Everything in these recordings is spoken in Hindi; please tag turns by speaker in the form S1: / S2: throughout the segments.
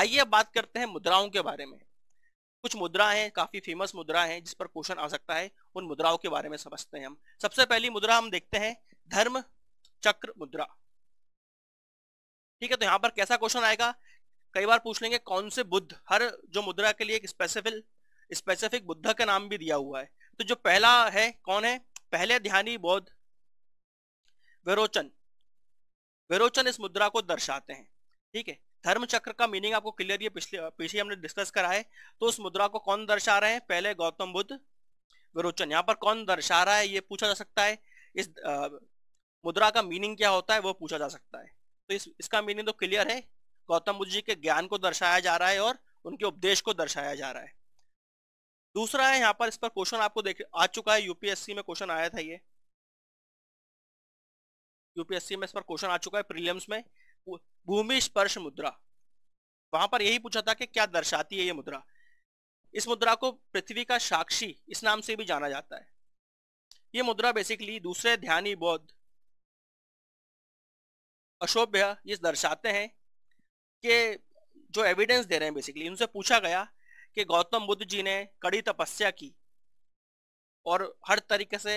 S1: आइए अब बात करते हैं मुद्राओं के बारे में कुछ मुद्रा हैं काफी फेमस मुद्रा हैं जिस पर क्वेश्चन आ सकता है उन मुद्राओं के बारे में समझते हैं हम सबसे पहली मुद्रा हम देखते हैं धर्म चक्र मुद्रा ठीक है तो यहाँ पर कैसा क्वेश्चन आएगा कई बार पूछ लेंगे कौन से बुद्ध हर जो मुद्रा के लिए एक स्पेसिफिक स्पेसिफिक बुद्ध का नाम भी दिया हुआ है तो जो पहला है कौन है पहले ध्यानी बौद्ध विरोचन विरोचन इस मुद्रा को दर्शाते हैं ठीक है धर्म चक्र का मीनिंग आपको क्लियर ये पिछले पीछे हमने डिस्कस करा है तो उस मुद्रा को कौन दर्शा रहे हैं पहले गौतम बुद्ध विरोचन यहाँ पर कौन दर्शा रहा है ये पूछा जा सकता है इस आ, मुद्रा का मीनिंग क्या होता है वो पूछा जा सकता है तो इस इसका मीनिंग तो क्लियर है गौतम बुद्ध जी के ज्ञान को दर्शाया जा रहा है और उनके उपदेश को दर्शाया जा रहा है दूसरा है यहाँ पर इस पर क्वेश्चन आपको देख आ चुका है यूपीएससी में क्वेश्चन आया था ये यूपीएससी में इस पर क्वेश्चन आ चुका है प्रीलियम्स में भूमि स्पर्श मुद्रा वहां पर यही पूछा था कि क्या दर्शाती है ये मुद्रा इस मुद्रा को पृथ्वी का साक्षी इस नाम से भी जाना जाता है ये मुद्रा बेसिकली दूसरे ध्यानी बौद्ध अशोभ्य ये दर्शाते हैं कि जो एविडेंस दे रहे हैं बेसिकली उनसे पूछा गया कि गौतम बुद्ध जी ने कड़ी तपस्या की और हर तरीके से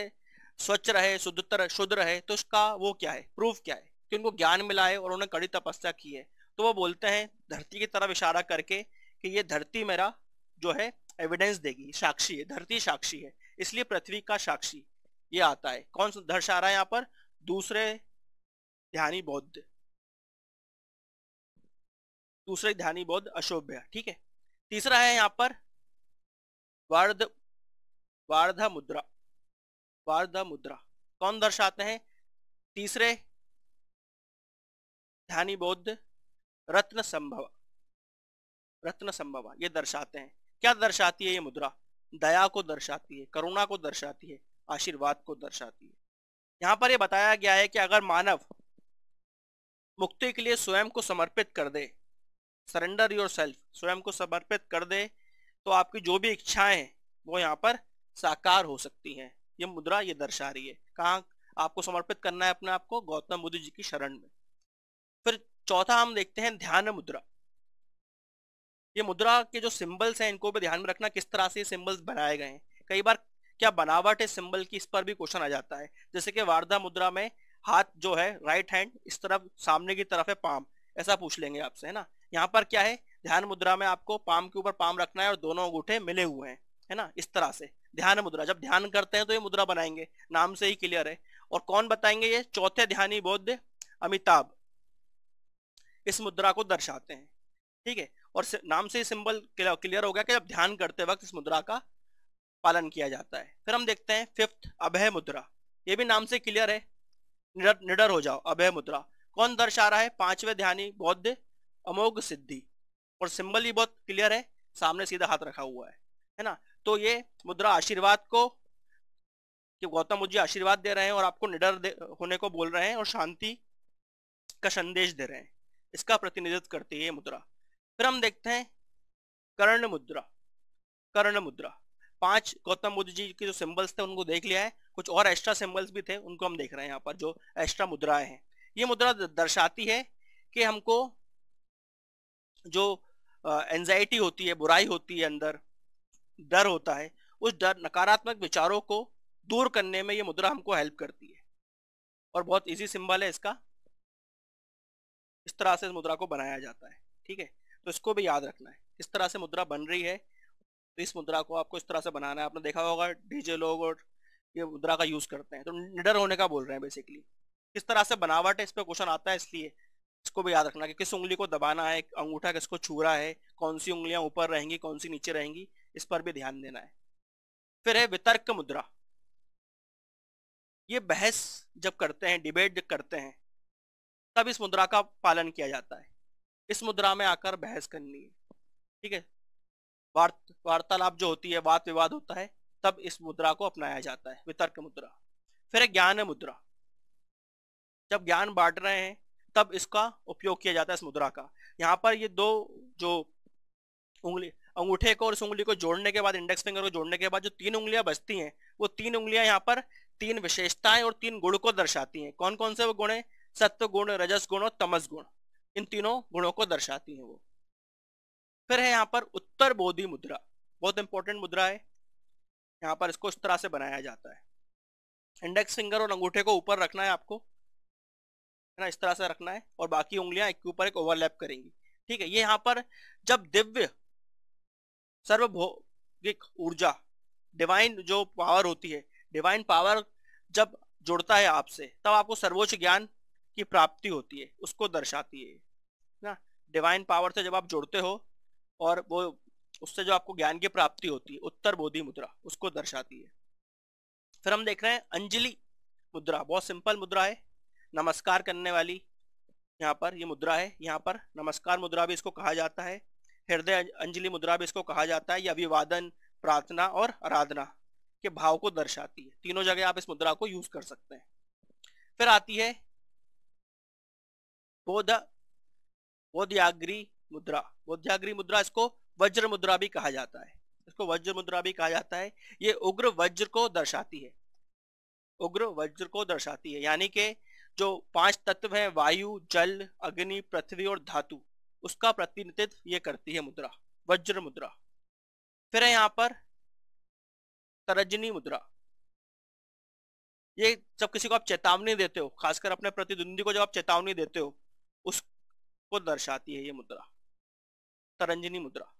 S1: स्वच्छ रहे शुद्धतर शुद्ध रहे तो उसका वो क्या है प्रूफ क्या है कि उनको ज्ञान मिला है और उन्होंने कड़ी तपस्या की है तो वो बोलते हैं धरती की तरफ इशारा करके कि ये धरती मेरा जो है एविडेंस देगी साक्षी है धरती साक्षी है इसलिए पृथ्वी का साक्षी ये आता है कौन सा दर्शा रहा है यहाँ पर दूसरे ध्यानी बौद्ध दूसरे ध्यानी बौद्ध अशोभ्य ठीक है तीसरा है यहाँ पर वार्ध वार्धा मुद्रा वार्धा मुद्रा कौन दर्शाते हैं तीसरे धानी बौद्ध रत्न संभव रत्न संभव ये दर्शाते हैं क्या दर्शाती है ये मुद्रा दया को दर्शाती है करुणा को दर्शाती है आशीर्वाद को दर्शाती है यहाँ पर यह बताया गया है कि अगर मानव मुक्ति के लिए स्वयं को समर्पित कर दे सरेंडर योर सेल्फ स्वयं को समर्पित कर दे तो आपकी जो भी इच्छाएं हैं वो यहाँ पर साकार हो सकती हैं ये मुद्रा ये दर्शा रही है कहाँ आपको समर्पित करना है अपने आप को गौतम बुद्ध जी की शरण में चौथा हम देखते हैं ध्यान मुद्रा ये मुद्रा के जो सिंबल्स हैं इनको भी ध्यान में रखना किस तरह से सिंबल्स बनाए गए हैं कई बार क्या बनावट है सिंबल की इस पर भी क्वेश्चन आ जाता है जैसे कि वारदा मुद्रा में हाथ जो है राइट हैंड इस तरफ सामने की तरफ है पाम ऐसा पूछ लेंगे आपसे है ना यहाँ पर क्या है ध्यान मुद्रा में आपको पाम के ऊपर पाम रखना है और दोनों अंगूठे मिले हुए हैं है ना इस तरह से ध्यान मुद्रा जब ध्यान करते हैं तो ये मुद्रा बनाएंगे नाम से ही क्लियर है और कौन बताएंगे ये चौथे ध्यानी बौद्ध अमिताभ इस मुद्रा को दर्शाते हैं ठीक है और नाम से सिंबल क्लियर हो गया कि जब ध्यान करते वक्त इस मुद्रा का पालन किया जाता है फिर हम देखते हैं फिफ्थ अभय मुद्रा ये भी नाम से क्लियर है निडर निडर हो जाओ अभय मुद्रा कौन दर्शा रहा है पांचवे ध्यानी बौद्ध अमोघ सिद्धि और सिंबल ही बहुत क्लियर है सामने सीधा हाथ रखा हुआ है है ना तो ये मुद्रा आशीर्वाद को कि गौतम जी आशीर्वाद दे रहे हैं और आपको निडर होने को बोल रहे हैं और शांति का संदेश दे रहे हैं इसका प्रतिनिधित्व करती है मुद्रा फिर हम देखते हैं कर्ण मुद्रा कर्ण मुद्रा पांच गौतम बुद्ध जी के जो सिंबल्स थे उनको देख लिया है कुछ और एक्स्ट्रा सिंबल्स भी थे उनको हम देख रहे हैं यहाँ पर जो एक्स्ट्रा मुद्राएं हैं ये मुद्रा दर्शाती है कि हमको जो एंजाइटी होती है बुराई होती है अंदर डर होता है उस डर नकारात्मक विचारों को दूर करने में ये मुद्रा हमको हेल्प करती है और बहुत इजी सिंबल है इसका इस तरह से इस मुद्रा को बनाया जाता है ठीक है तो इसको भी याद रखना है इस तरह से मुद्रा बन रही है तो इस मुद्रा को आपको इस तरह से बनाना है आपने देखा होगा डीजे लोग और ये मुद्रा का यूज़ करते हैं तो निडर होने का बोल रहे हैं बेसिकली किस तरह से बनावट है इस पर क्वेश्चन आता है इसलिए इसको भी याद रखना कि किस उंगली को दबाना है अंगूठा किसको छू रहा है कौन सी उंगलियां ऊपर रहेंगी कौन सी नीचे रहेंगी इस पर भी ध्यान देना है फिर है वितर्क मुद्रा ये बहस जब करते हैं डिबेट जब करते हैं तब इस मुद्रा का पालन किया जाता है इस मुद्रा में आकर बहस करनी है ठीक है वार्त वार्तालाप जो होती है वाद विवाद होता है तब इस मुद्रा को अपनाया जाता है वितर्क मुद्रा फिर ज्ञान मुद्रा जब ज्ञान बांट रहे हैं तब इसका उपयोग किया जाता है इस मुद्रा का यहाँ पर ये दो जो उंगली अंगूठे को और इस उंगली को जोड़ने के बाद इंडेक्स फिंगर को जोड़ने के बाद जो तीन उंगलियां बचती हैं वो तीन उंगलियां यहाँ पर तीन विशेषताएं और तीन गुण को दर्शाती हैं कौन कौन से वो गुण हैं सत्व गुण रजस गुण और तमस गुण इन तीनों गुणों को दर्शाती है वो फिर है यहाँ पर उत्तर बोधि मुद्रा बहुत इंपॉर्टेंट मुद्रा है यहाँ पर इसको इस तरह से बनाया जाता है इंडेक्स फिंगर और अंगूठे को ऊपर रखना है आपको है ना इस तरह से रखना है और बाकी उंगलियां एक के ऊपर एक ओवरलैप करेंगी ठीक है ये यहाँ पर जब दिव्य सर्वभोगिक ऊर्जा डिवाइन जो पावर होती है डिवाइन पावर जब जुड़ता है आपसे तब आपको सर्वोच्च ज्ञान की प्राप्ति होती है उसको दर्शाती है ना डिवाइन पावर से जब आप जुड़ते हो और वो उससे जो आपको ज्ञान की प्राप्ति होती है उत्तर बोधि मुद्रा उसको दर्शाती है फिर हम देख रहे हैं अंजलि मुद्रा बहुत सिंपल मुद्रा है नमस्कार करने वाली यहाँ पर ये यह मुद्रा है यहाँ पर नमस्कार मुद्रा भी इसको कहा जाता है हृदय अंजलि मुद्रा भी इसको कहा जाता है ये अभिवादन प्रार्थना और आराधना के भाव को दर्शाती है तीनों जगह आप इस मुद्रा को यूज कर सकते हैं फिर आती है बोध बोधयाग्री मुद्रा बोधयाग्री मुद्रा इसको वज्र मुद्रा भी कहा जाता है इसको वज्र मुद्रा भी कहा जाता है ये उग्र वज्र को दर्शाती है उग्र वज्र को दर्शाती है यानी के जो पांच तत्व हैं वायु जल अग्नि पृथ्वी और धातु उसका प्रतिनिधित्व ये करती है मुद्रा वज्र मुद्रा फिर है यहाँ पर तरजनी मुद्रा ये जब किसी को आप चेतावनी देते हो खासकर अपने प्रतिद्वंदी को जब आप चेतावनी देते हो उसको दर्शाती है ये मुद्रा तरंजनी मुद्रा